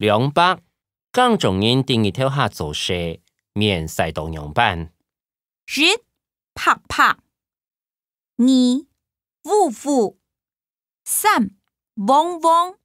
两百刚中人定义条下做蛇，面晒到样板。一拍拍，二呜呜，三汪汪。